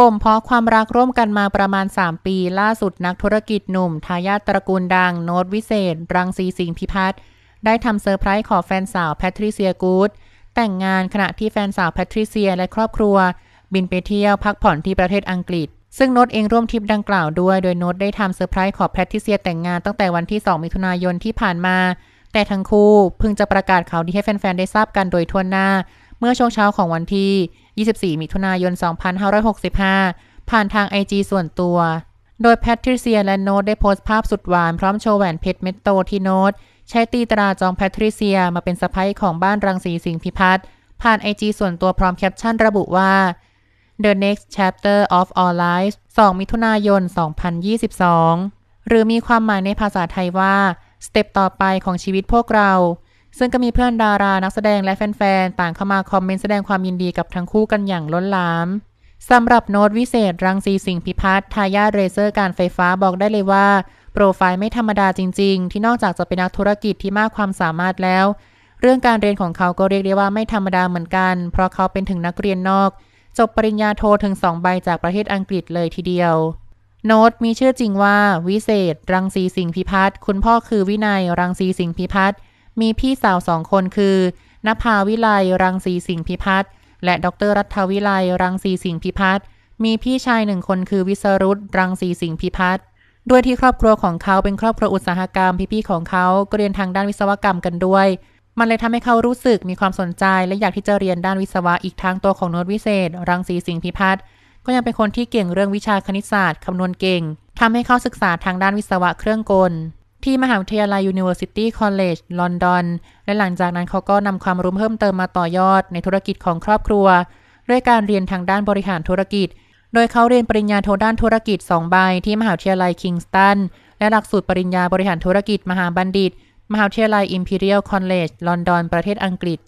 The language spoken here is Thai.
บ่มเพาะความรักร่วมกันมาประมาณ 3 ปี ล่าสุดนักธุรกิจหนุ่ม ทายาทตระกูลดังโนตวิเศษ รังสีสิงพิพัฒน์ได้ทำเซอร์ไพรส์ขอแฟนสาวแพทริเซียกูดแต่งงานขณะที่แฟนสาวแพทริเซีย และครอบครัว บินไปเที่ยวพักผ่อนที่ประเทศอังกฤษ ซึ่งโนตเองร่วมทริปดังกล่าวด้วยโดยโนตได้ทำเซอร์ไพรส์ขอแพทริเซีย แต่งงานตั้งแต่วันที่ 2 มิถุนายนที่ผ่านมา แต่ทั้งคู่เพิ่งจะประกาศข่าวดีให้แฟนๆได้ทราบกันโดยทั่วหน้า เมื่อช่วงเช้าของวันที่24 มิถุนายน 2565 ผ่านทาง IG ส่วนตัว โดยแพทริเซียและโนดตได้โพสต์ภาพสุดหวานพร้อมโชว์แหวนเพชรเม็ดโตที่โนดตใช้ตีตราจองแพทริเซียมาเป็นสะพ้ยของบ้านรังสีสิงห์พิพัฒน์ผ่านไจีส่วนตัวพร้อมแคปชั่นระบุว่า The Next Chapter of Our Lives 2มิถุนายน 2022 หรือมีความหมายในภาษาไทยว่า สเต็ปต่อไปของชีวิตพวกเราซึ่งก็มีเพื่อนดารา นักแสดงและแฟนๆ ต่างเข้ามาคอมเมนต์แสดงความยินดีกับทั้งคู่กันอย่างล้นหลามสำหรับโน้ตวิเศษ รังสีสิงพิพัฒน์ทายาทเรเซอร์การไฟฟ้าบอกได้เลยว่า โปรไฟล์ไม่ธรรมดาจริง ๆ ที่นอกจากจะเป็นนักธุรกิจที่มากความสามารถแล้ว เรื่องการเรียนของเขา ก็เรียกได้ว่าไม่ธรรมดาเหมือนกัน เพราะเขาเป็นถึงนักเรียนนอก จบปริญญาโทถึง2ใบจากประเทศอังกฤษเลยทีเดียว โน้ตมีชื่อจริงว่า วิเศษ รังสีสิงพิพัฒน์คุณพ่อคือวินัยรังสีสิงพิพัฒน์มีพี่สาวสองคนคือ นภาวิไลรังสีสิงห์พิพัฒน์ และ ดรรัฐวิไลรังสีสิงห์พิพัฒน์ มีพี่ชายหนึ่งคนคือวิสรุตรังสีสิงห์พิพัฒน์ด้วยที่ครอบครัวของเขาเป็นครอบครัวอุตสาหกรรม พี่ๆของเขาก็เรียนทางด้านวิศวกรรมกันด้วย มันเลยทำให้เขารู้สึกมีความสนใจและอยากที่จะเรียนด้านวิศวะ อีกทางตัวของโน้ตวิเศษรังสีสิงห์พิพัฒน์ ก็ยังเป็นคนที่เก่งเรื่องวิชาคณิตศาสตร์คำนวณเก่ง ทำให้เขาศึกษาทางด้านวิศวะเครื่องกลที่มหาวิทยาลัย University College ลอนดอนและหลังจากนั้นเขาก็นำความรู้เพิ่มเติมมาต่อยอดในธุรกิจของครอบครัว ด้วยการเรียนทางด้านบริหารธุรกิจ โดยเขาเรียนปริญญาโทด้านธุรกิจ 2 ใบที่มหาวิทยาลัยคิงสตันและหลักสูตรปริญญาบริหารธุรกิจมหาบัณฑิต มหาวิทยาลัย Imperial College ลอนดอนประเทศอังกฤษ